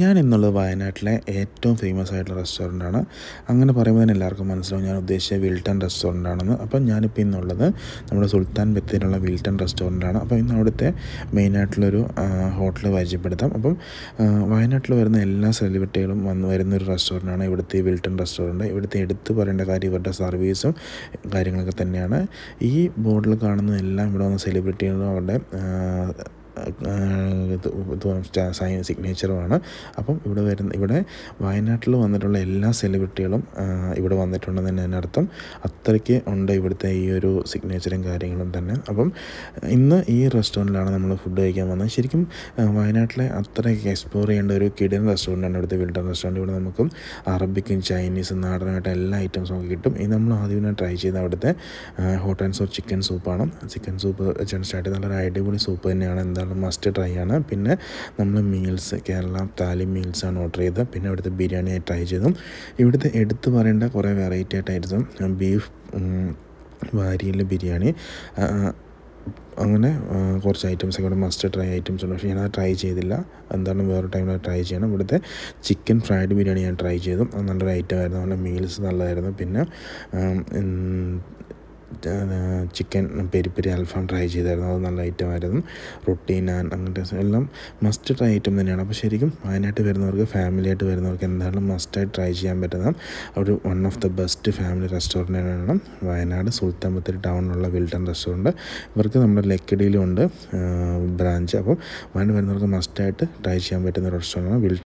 ഞാൻ എന്നുള്ളത് വയനാട്ടിലെ ഏറ്റവും ഫേമസ് ആയിട്ടുള്ള ആണ് അങ്ങനെ പറയുമ്പോൾ തന്നെ എല്ലാവർക്കും മനസ്സിലാവും ഞാൻ ഉദ്ദേശിച്ച വിൽട്ടൺ റെസ്റ്റോറൻ്റ് ആണെന്ന് അപ്പം ഞാനിപ്പോൾ ഇന്നുള്ളത് നമ്മുടെ സുൽത്താൻ ബത്തേരിയിലുള്ള വിൽട്ടൺ ആണ് അപ്പോൾ ഇന്ന് അവിടുത്തെ മെയിനായിട്ടുള്ളൊരു ഹോട്ടൽ പരിചയപ്പെടുത്താം അപ്പം വയനാട്ടിൽ വരുന്ന എല്ലാ സെലിബ്രിറ്റികളും വന്ന് വരുന്ന ഒരു ആണ് ഇവിടുത്തെ വിൽട്ടൺ റെസ്റ്റോറൻറ്റ് ഇവിടുത്തെ എടുത്തു പറയേണ്ട കാര്യം ഇവരുടെ സർവീസും കാര്യങ്ങളൊക്കെ തന്നെയാണ് ഈ ബോർഡിൽ കാണുന്ന എല്ലാം ഇവിടെ വന്ന സെലിബ്രിറ്റികളും അവരുടെ സിഗ്നേച്ചറുമാണ് അപ്പം ഇവിടെ വരുന്ന ഇവിടെ വയനാട്ടിൽ വന്നിട്ടുള്ള എല്ലാ സെലിബ്രിറ്റികളും ഇവിടെ വന്നിട്ടുണ്ടെന്ന് തന്നെ അതിനർത്ഥം അത്രയ്ക്ക് ഉണ്ട് ഇവിടുത്തെ ഈ ഒരു സിഗ്നേച്ചറും കാര്യങ്ങളും തന്നെ അപ്പം ഇന്ന് ഈ റെസ്റ്റോറൻറ്റിലാണ് നമ്മൾ ഫുഡ് കഴിക്കാൻ വന്നത് ശരിക്കും വയനാട്ടിലെ അത്രയ്ക്ക് എക്സ്പ്ലോർ ചെയ്യേണ്ട ഒരു കിടൻ റെസ്റ്റോറൻറ്റാണ് ഇവിടുത്തെ വിൽട്ടൺ റെസ്റ്റോറൻറ്റ് ഇവിടെ നമുക്കും അറബിക്കും ചൈനീസും നാടനമായിട്ട് എല്ലാ ഐറ്റംസും ഒക്കെ കിട്ടും ഇത് നമ്മൾ തന്നെ ട്രൈ ചെയ്ത അവിടുത്തെ ഹോട്ട് ആൻഡ് സോർ ചിക്കൻ സൂപ്പാണ് ചിക്കൻ സൂപ്പ് സ്റ്റാർട്ട് നല്ലൊരു അടിപൊളി സൂപ്പ് തന്നെയാണ് എന്താണ് ആണ് മസ്റ്റ് ട്രൈ ആണ് പിന്നെ നമ്മൾ മീൽസ് കേരള താലി മീൽസാണ് ഓർഡർ ചെയ്തത് പിന്നെ ഇവിടുത്തെ ബിരിയാണി ട്രൈ ചെയ്തു ഇവിടുത്തെ എടുത്തു പറയേണ്ട കുറേ വെറൈറ്റി ആയിട്ടായിരുന്നു ബീഫ് വാരിയിലെ ബിരിയാണി അങ്ങനെ കുറച്ച് ഐറ്റംസ് ഒക്കെ ഇവിടെ മസ്റ്റ് ട്രൈ ഐറ്റംസ് ഉണ്ട് പക്ഷേ ഞാൻ അത് ട്രൈ ചെയ്തില്ല എന്താണ് വേറെ ടൈമിൽ ട്രൈ ചെയ്യണം ഇവിടുത്തെ ചിക്കൻ ഫ്രൈഡ് ബിരിയാണി ഞാൻ ട്രൈ ചെയ്തു നല്ലൊരു ഐറ്റം ആയിരുന്നു നല്ല മീൽസ് നല്ലതായിരുന്നു പിന്നെ ചിക്കൻ പെരി പെരി അൽഫാം ട്രൈ ചെയ്തായിരുന്നു അത് നല്ല ഐറ്റം ആയിരുന്നു റൊട്ടി നാൻ അങ്ങനത്തെ എല്ലാം മസ്റ്റ് ട്രൈ ഐറ്റം തന്നെയാണ് അപ്പോൾ ശരിക്കും വയനാട്ടിൽ വരുന്നവർക്ക് ഫാമിലി ആയിട്ട് വരുന്നവർക്ക് എന്തായാലും മസ്റ്റായിട്ട് ട്രൈ ചെയ്യാൻ പറ്റുന്ന ഒരു one of the best family റെസ്റ്റോറൻറ്റാണ് വയനാട് സുൽത്താൻ ബത്തേരി ടൗണിലുള്ള വിൽട്ടൺ റെസ്റ്റോറൻറ്റ് ഇവർക്ക് നമ്മുടെ ലക്കിടിയിലുണ്ട് ബ്രാഞ്ച് അപ്പോൾ വയനാട് വരുന്നവർക്ക് മസ്റ്റായിട്ട് ട്രൈ ചെയ്യാൻ പറ്റുന്ന ഒരു റെസ്റ്റോറൻറ്റാണ് വിൽട്ടൺ